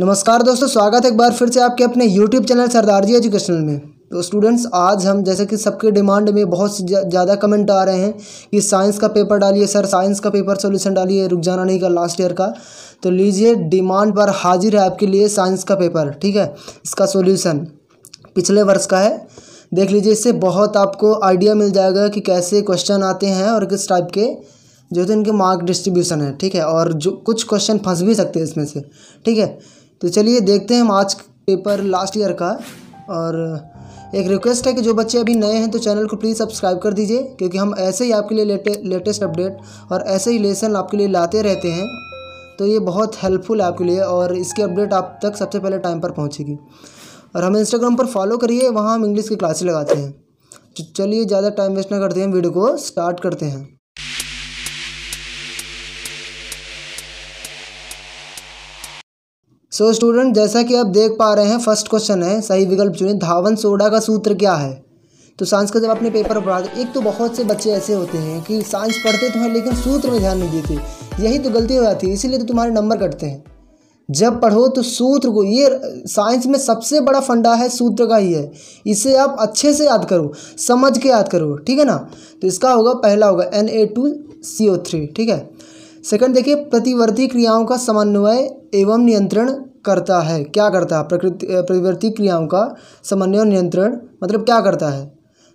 नमस्कार दोस्तों स्वागत है एक बार फिर से आपके अपने YouTube channel Sardar ji educational में तो स्टूडेंट्स आज हम जैसे कि सबके डिमांड में बहुत ज़्यादा कमेंट आ रहे हैं कि साइंस का पेपर डालिए सर साइंस का पेपर सोल्यूशन डालिए रुक जाना नहीं का लास्ट ईयर का तो लीजिए डिमांड पर हाजिर है आपके लिए साइंस का पेपर ठीक है इसका सोल्यूशन पिछले वर्ष का है देख लीजिए इससे बहुत आपको आइडिया मिल जाएगा कि कैसे क्वेश्चन आते हैं और किस टाइप के जो है तो इनके मार्क डिस्ट्रीब्यूशन है ठीक है और जो कुछ क्वेश्चन फंस भी सकते हैं इसमें से ठीक है तो चलिए देखते हैं हम आज पेपर लास्ट ईयर का और एक रिक्वेस्ट है कि जो बच्चे अभी नए हैं तो चैनल को प्लीज़ सब्सक्राइब कर दीजिए क्योंकि हम ऐसे ही आपके लिए लेटे लेटेस्ट अपडेट और ऐसे ही लेसन आपके लिए लाते रहते हैं तो ये बहुत हेल्पफुल है आपके लिए और इसकी अपडेट आप तक सबसे पहले टाइम पर पहुँचेगी और हमें इंस्टाग्राम पर फॉलो करिए वहाँ हम इंग्लिश की क्लासेस लगाते हैं तो चलिए ज़्यादा टाइम वेस्ट ना करते हैं वीडियो को स्टार्ट करते हैं सो so, स्टूडेंट जैसा कि आप देख पा रहे हैं फर्स्ट क्वेश्चन है सही विकल्प चुने धावन सोडा का सूत्र क्या है तो साइंस का जब अपने पेपर पढ़ाते तो एक तो बहुत से बच्चे ऐसे होते हैं कि साइंस पढ़ते तो हैं लेकिन सूत्र में ध्यान नहीं देते यही तो गलती हो जाती है इसीलिए तो तुम्हारे नंबर कटते हैं जब पढ़ो तो सूत्र को ये साइंस में सबसे बड़ा फंडा है सूत्र का ही है इसे आप अच्छे से याद करो समझ के याद करो ठीक है ना तो इसका होगा पहला होगा N A two C O three ठीक है सेकंड देखिए प्रतिवर्ती क्रियाओं का समन्वय एवं नियंत्रण करता है क्या करता है प्रकृति प्रतिवर्ती क्रियाओं का समन्वय और नियंत्रण मतलब क्या करता है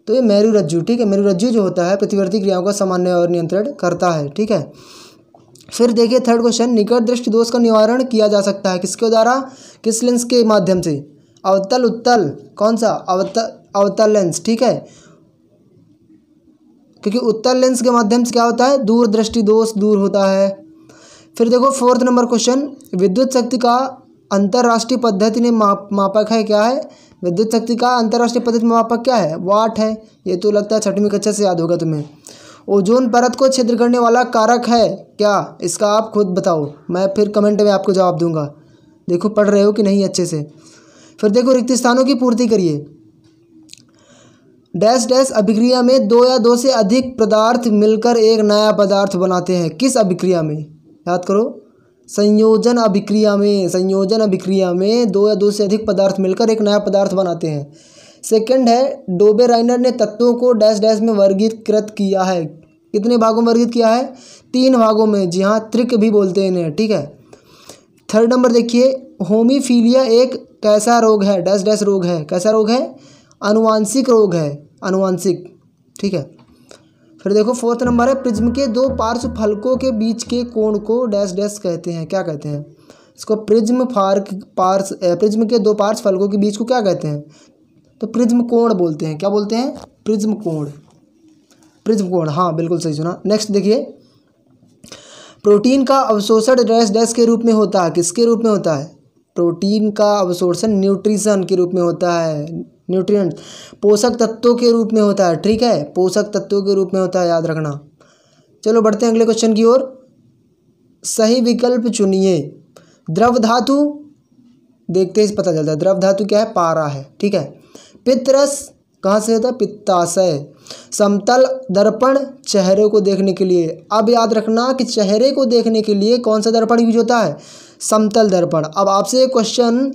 तो ये मेरू रज्जु ठीक है मेरू रज्जु जो होता है प्रतिवर्ती क्रियाओं का समन्वय और नियंत्रण करता है ठीक है फिर देखिए थर्ड क्वेश्चन निकट दृष्टि दोष का निवारण किया जा सकता है किसके द्वारा किस लेंस के माध्यम से अवतल उत्तल कौन सा अवतल अवतल लेंस ठीक है क्योंकि उत्तर लेंस के माध्यम से क्या होता है दूर दृष्टि दोष दूर होता है फिर देखो फोर्थ नंबर क्वेश्चन विद्युत शक्ति का अंतर्राष्ट्रीय पद्धति ने माप मापक है क्या है विद्युत शक्ति का अंतर्राष्ट्रीय पद्धति में मापक क्या है वाट है ये तो लगता है छठवीं कक्षा से याद होगा तुम्हें ओजोन परत को छिद्र करने वाला कारक है क्या इसका आप खुद बताओ मैं फिर कमेंट में आपको जवाब दूंगा देखो पढ़ रहे हो कि नहीं अच्छे से फिर देखो रिक्त स्थानों की पूर्ति करिए डैश डैश अभिक्रिया में दो या दो से अधिक पदार्थ मिलकर एक नया पदार्थ बनाते हैं किस अभिक्रिया में याद करो संयोजन अभिक्रिया में संयोजन अभिक्रिया में दो या दो से अधिक पदार्थ मिलकर एक नया पदार्थ बनाते हैं सेकंड है डोबे राइनर ने तत्वों को डैश डैश में वर्गीकृत किया है कितने भागों में वर्गीत किया है तीन भागों में जी हाँ त्रिक भी बोलते हैं इन्हें ठीक है थर्ड नंबर देखिए होमीफीलिया एक कैसा रोग है डैश डैश रोग है कैसा रोग है अनुवांशिक रोग है अनुवांशिक ठीक है फिर देखो फोर्थ नंबर है प्रिज्म के दो पार्श्व फलकों के बीच के कोण को डैश डैश कहते हैं क्या कहते हैं इसको प्रिज्म फार्क पार्स प्रिज्म के दो पार्श्व फलकों के बीच को क्या कहते हैं तो प्रिज्म कोण बोलते हैं क्या बोलते हैं प्रिज्म कोण प्रिज्म कोण हाँ बिल्कुल सही सुना नेक्स्ट देखिए प्रोटीन का अवशोषण डैश डैश के रूप में होता है किसके रूप में होता है प्रोटीन का अवशोषण न्यूट्रिशन के रूप में होता है न्यूट्रिएंट्स पोषक तत्वों के रूप में होता है ठीक है पोषक तत्वों के रूप में होता है याद रखना चलो बढ़ते हैं अगले क्वेश्चन की ओर सही विकल्प चुनिए द्रव धातु देखते ही पता चलता है द्रव धातु क्या है पारा है ठीक है पितरस कहाँ से होता है पित्ताशय समतल दर्पण चेहरे को देखने के लिए अब याद रखना कि चेहरे को देखने के लिए कौन सा दर्पण यूज होता है समतल दर्पण अब आपसे क्वेश्चन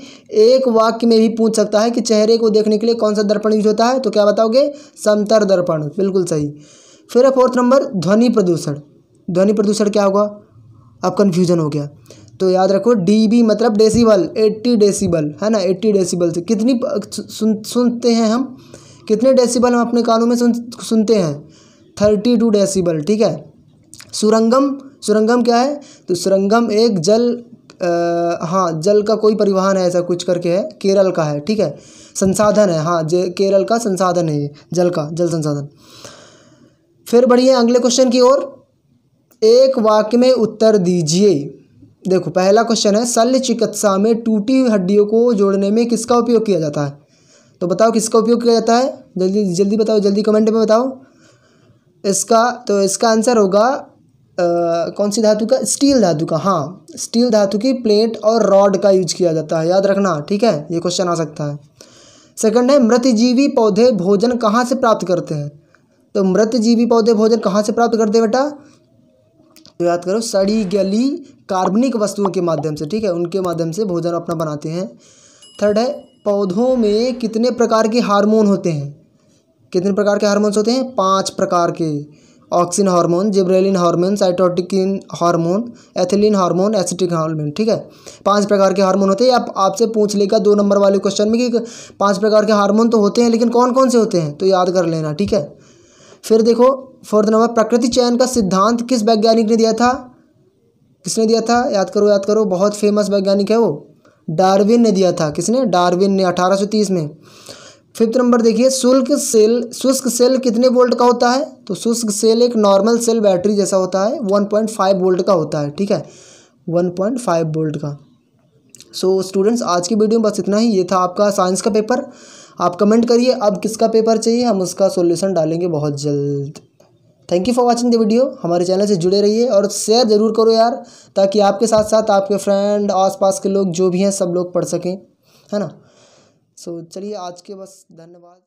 एक वाक्य में भी पूछ सकता है कि चेहरे को देखने के लिए कौन सा दर्पण यूज होता है तो क्या बताओगे समतल दर्पण बिल्कुल सही फिर फोर्थ नंबर ध्वनि प्रदूषण ध्वनि प्रदूषण क्या होगा अब कन्फ्यूजन हो गया तो याद रखो बी मतलब डेसीबल एट्टी डेसीबल है ना एट्टी डेसीबल से कितनी सुन सुनते हैं हम कितने डेसीबल हम अपने कानों में सुन सुनते हैं थर्टी टू डेसीबल ठीक है सुरंगम सुरंगम क्या है तो सुरंगम एक जल आ, हाँ जल का कोई परिवहन है ऐसा कुछ करके है केरल का है ठीक है संसाधन है हाँ केरल का संसाधन है ये जल का जल संसाधन फिर बढ़िए अगले क्वेश्चन की ओर एक वाक्य में उत्तर दीजिए देखो पहला क्वेश्चन है शल्य चिकित्सा में टूटी हुई हड्डियों को जोड़ने में किसका उपयोग किया जाता है तो बताओ किसका उपयोग किया जाता है जल्दी जल्दी बताओ जल्दी कमेंट में बताओ इसका तो इसका आंसर होगा कौन सी धातु का स्टील धातु का हाँ स्टील धातु की प्लेट और रॉड का यूज किया जाता है याद रखना ठीक है ये क्वेश्चन आ सकता है सेकंड है मृतजीवी पौधे भोजन कहाँ से प्राप्त करते हैं तो मृतजीवी पौधे भोजन कहाँ से प्राप्त करते हैं बेटा तो याद करो सड़ी गली कार्बनिक वस्तुओं के माध्यम से ठीक है उनके माध्यम से भोजन अपना बनाते हैं थर्ड है पौधों में कितने प्रकार के हार्मोन होते हैं कितने प्रकार के हार्मोन्स होते हैं पाँच प्रकार के auxin hormone gibberellin hormone cytokinin hormone ethylene hormone acetic hormone ठीक है पांच प्रकार के हार्मोन होते हैं आप आपसे पूछ लेगा दो नंबर वाले क्वेश्चन में कि पांच प्रकार के हार्मोन तो होते हैं लेकिन कौन कौन से होते हैं तो याद कर लेना ठीक है फिर देखो फोर्थ नंबर प्रकृति चयन का सिद्धांत किस वैज्ञानिक ने दिया था किसने दिया था याद करो याद करो बहुत फेमस वैज्ञानिक है वो डार्विन ने दिया था किसने डार्विन ने अठारह में फिफ्थ नंबर देखिए शुल्क सेल शुष्क सेल कितने वोल्ट का होता है तो शुष्क सेल एक नॉर्मल सेल बैटरी जैसा होता है वन पॉइंट फाइव वोल्ट का होता है ठीक है वन पॉइंट फाइव वोल्ट का सो so, स्टूडेंट्स आज की वीडियो में बस इतना ही ये था आपका साइंस का पेपर आप कमेंट करिए अब किसका पेपर चाहिए हम उसका सोल्यूशन डालेंगे बहुत जल्द thank you for watching the video हमारे चैनल से जुड़े रहिए और शेयर ज़रूर करो यार ताकि आपके साथ साथ आपके फ्रेंड आस के लोग जो भी हैं सब लोग पढ़ सकें है ना सो चलिए आज के बस धन्यवाद